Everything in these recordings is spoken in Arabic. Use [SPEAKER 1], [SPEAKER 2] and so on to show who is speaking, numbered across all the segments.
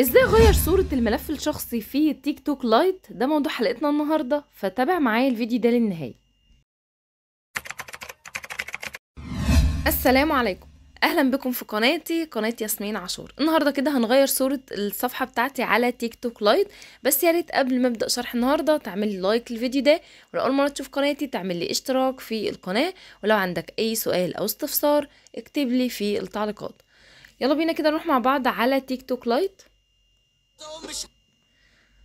[SPEAKER 1] ازاي اغير صورة الملف الشخصي في تيك توك لايت ده موضوع حلقتنا النهاردة فتابع معايا الفيديو ده للنهاية السلام عليكم اهلا بكم في قناتي قناه ياسمين عاشور النهارده كده هنغير صوره الصفحه بتاعتي على تيك توك لايت بس يا ريت قبل ما ابدا شرح النهارده تعملي لايك للفيديو ده ولو اول مره تشوف قناتي تعملي اشتراك في القناه ولو عندك اي سؤال او استفسار اكتب لي في التعليقات يلا بينا كده نروح مع بعض على تيك توك لايت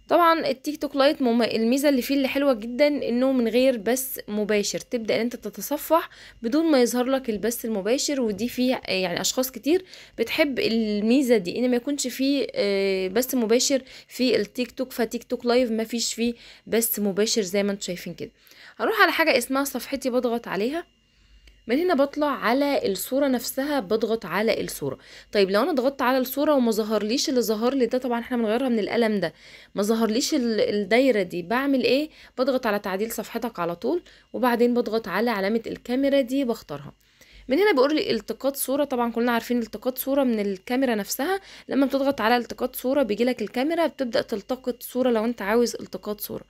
[SPEAKER 1] طبعا التيك توك لايت الميزه اللي فيه اللي حلوه جدا انه من غير بث مباشر تبدا انت تتصفح بدون ما يظهر لك البث المباشر ودي فيه يعني اشخاص كتير بتحب الميزه دي ان ما يكونش فيه آه، بث مباشر في التيك توك فتيك توك لايف ما فيش فيه بث مباشر زي ما انتم شايفين كده هروح على حاجه اسمها صفحتي بضغط عليها من هنا بطلع على الصورة نفسها بضغط على الصورة طيب لو انا ضغطت على الصورة وما ليش اللي ظهر لي ده طبعا احنا بنغيرها من القلم ده ما ليش الدايرة دي بعمل ايه بضغط على تعديل صفحتك على طول وبعدين بضغط على علامة الكاميرا دي بختارها من هنا بيقول لي التقاط صوره طبعا كلنا عارفين التقاط صوره من الكاميرا نفسها لما بتضغط على التقاط صوره بيجي لك الكاميرا بتبدا تلتقط صوره لو انت عاوز التقاط صوره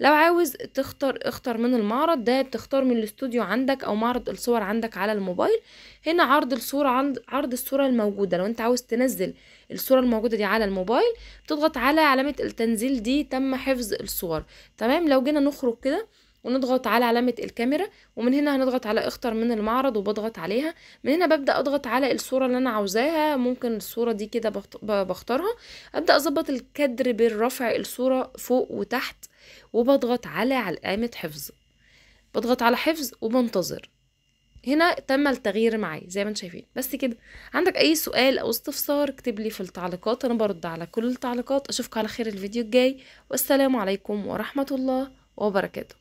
[SPEAKER 1] لو عاوز تختار اختار من المعرض ده بتختار من الاستوديو عندك او معرض الصور عندك على الموبايل هنا عرض الصوره عند عرض الصوره الموجوده لو انت عاوز تنزل الصوره الموجوده دي على الموبايل بتضغط على علامه التنزيل دي تم حفظ الصور تمام لو جينا نخرج كده ونضغط على علامة الكاميرا ومن هنا هنضغط على اختر من المعرض وبضغط عليها من هنا ببدأ اضغط على الصورة اللي انا عاوزاها ممكن الصورة دي كده بختارها ابدأ اظبط الكدر بالرفع الصورة فوق وتحت وبضغط على علامة حفظ بضغط على حفظ وبنتظر هنا تم التغيير معي زي ما انتم شايفين بس كده عندك اي سؤال او استفسار اكتب لي في التعليقات انا برد على كل التعليقات اشوفك على خير الفيديو الجاي والسلام عليكم ورحمة الله وبركاته